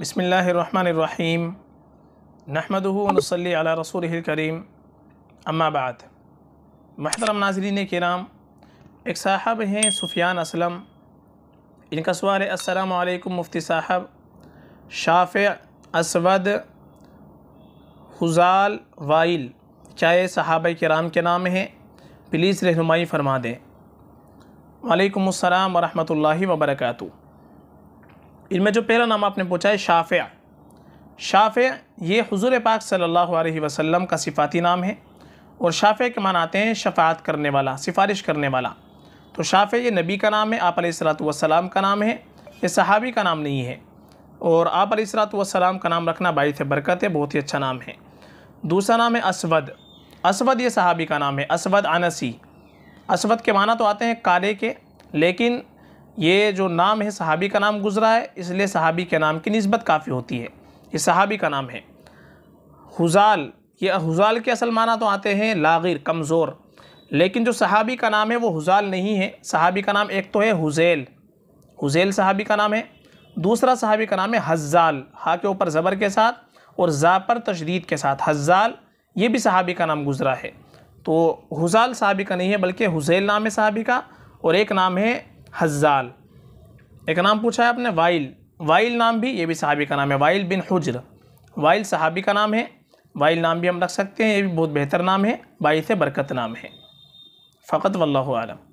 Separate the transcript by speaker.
Speaker 1: बसमीम नहमदनसली अला रसूल करीम अम्माबाद महतरम नाजरीन कराम एक साहब हैं सुफियान असलम इनका सवाल है असलकम मुफ्ती साहब शाफ़ असवद हुजाल वाइल चाहे साहब कराम के नाम हैं प्लीज़ रहनुमाई फरमा दें वालेकुम अस्सलाम वरहमतुल्लाहि वबरकू इनमें जो पहला नाम आपने पूछा है शाफिया शाफिया ये हुजूर पाक सल्लल्लाहु अलैहि वसल्लम का सिफाती नाम है और शाफे के मान आते हैं शफात करने वाला सिफारिश करने वाला तो शाफे ये नबी का नाम है आप सलाम का नाम है ये सहाबी का नाम नहीं है और आप सलाम का नाम रखना बाईस बरकत है बहुत ही अच्छा नाम है दूसरा नाम है असवद असवद ये सहाबी का नाम है असवद अनसी असवद के माना तो आते हैं काले के लेकिन ये जो नाम है सहाबी का नाम गुजरा है इसलिए सहाबी के नाम की नस्बत काफ़ी होती है ये सहाबी का नाम है हुजाल ये हुजाल के असल माना तो आते हैं लागिर कमज़ोर लेकिन जो सहाबी का नाम है वो हुजाल नहीं है सहाबी का नाम एक तो है हुजैल हुजैल सहाबी का नाम है दूसरा सहाबी का नाम है हज़ाल हा के ऊपर ज़बर के साथ और ज़ा पर तशदीद के साथ हज़ाल ये भी सहाबी का नाम गुजरा है तो हुजाल सहाबी का नहीं है बल्कि हुजैल नाम है सहाबी का और एक नाम है हज़ाल एक नाम पूछा है आपने वाइल वाइल नाम भी ये भी सहाबी का नाम है वाइल बिन हुजर वाइल सहाबी का नाम है वाइल नाम भी हम रख सकते हैं ये भी बहुत बेहतर नाम है बाई से बरकत नाम है फ़कत वल्लम